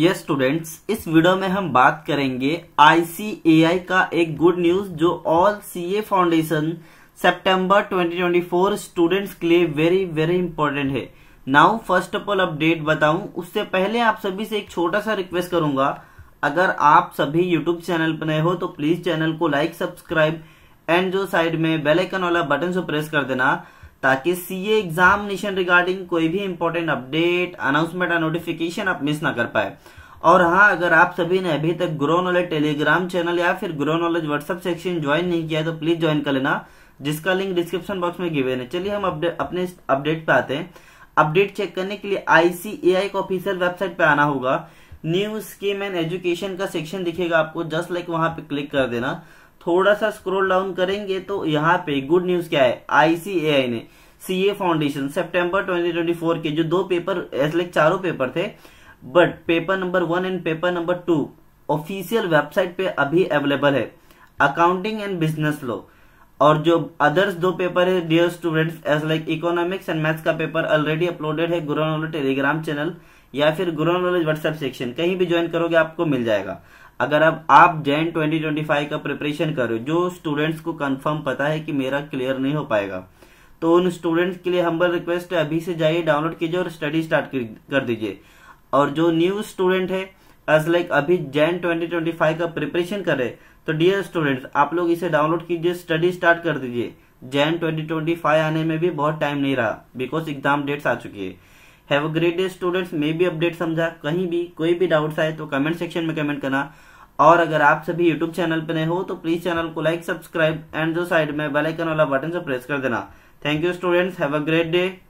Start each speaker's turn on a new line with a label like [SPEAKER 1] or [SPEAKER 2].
[SPEAKER 1] yes, students इस video में हम बात करेंगे आईसीएआई का एक गुड न्यूज जो ऑल सीए फाउंडेशन सितंबर 2024 स्टूडेंट्स के लिए वेरी वेरी इंपॉर्टेंट है now first of all update बताऊं उससे पहले आप सभी से एक छोटा सा रिक्वेस्ट करूंगा अगर आप सभी यूट्यूब चैनल पर नए हो तो प्लीज चैनल को लाइक सब्सक्राइब एंड जो साइड में बेलाइकन वाला बटन से प्रेस कर देना ताकि सीए एग्जामिनेशन रिगार्डिंग कोई भी इंपॉर्टेंट अपडेट अनाउंसमेंट और नोटिफिकेशन आप मिस ना कर पाए और हाँ अगर आप सभी ने अभी तक ग्रो नॉलेज टेलीग्राम चैनल या फिर grow knowledge WhatsApp section join नहीं किया तो प्लीज ज्वाइन कर लेना जिसका लिंक डिस्क्रिप्शन बॉक्स में गिवेन है चलिए हम अपडे, अपने अपडेट पे आते हैं अपडेट चेक करने के लिए आईसीएआई का ऑफिशियल वेबसाइट पे आना होगा न्यू स्कीम एंड एजुकेशन का सेक्शन दिखेगा आपको जस्ट लाइक वहां पे क्लिक कर देना थोड़ा सा स्क्रोल डाउन करेंगे तो यहाँ पे गुड न्यूज क्या है आईसीएआई ने सीए फाउंडेशन सितंबर 2024 के जो दो पेपर ऐसे चारों पेपर थे but paper number one and paper number two official website पे अभी अवेलेबल है अकाउंटिंग एंड बिजनेस लो और जो अदर्स दो पेपर है dear student as like economics and maths का पेपर ऑलरेडी अपलोडेड है गुरु नॉलेज टेलीग्राम चैनल या फिर गुरु नॉलेज व्हाट्सएप सेक्शन कहीं भी ज्वाइन करोगे आपको मिल जाएगा अगर अब आप जैन 2025 का प्रिपरेशन करो जो स्टूडेंट्स को कंफर्म पता है कि मेरा क्लियर नहीं हो पाएगा तो उन स्टूडेंट्स के लिए हम्बल रिक्वेस्ट है अभी से जाइए डाउनलोड कीजिए और स्टडी स्टार्ट कर दीजिए और जो न्यू स्टूडेंट है एज लाइक अभी जैन 2025 का प्रिपरेशन करे तो डियर स्टूडेंट्स आप लोग इसे डाउनलोड कीजिए स्टडी स्टार्ट कर दीजिए जैन ट्वेंटी आने में भी बहुत टाइम नहीं रहा बिकॉज एग्जाम डेट्स आ चुकी है have a great day students मे भी अपडेट समझा कहीं भी कोई भी डाउट्स आए तो कमेंट सेक्शन में कमेंट करना और अगर आप सभी यूट्यूब चैनल पर नए हो तो प्लीज चैनल को लाइक सब्सक्राइब एंड जो साइड में बेलाइकन वाला बटन से प्रेस कर देना thank you students have a great day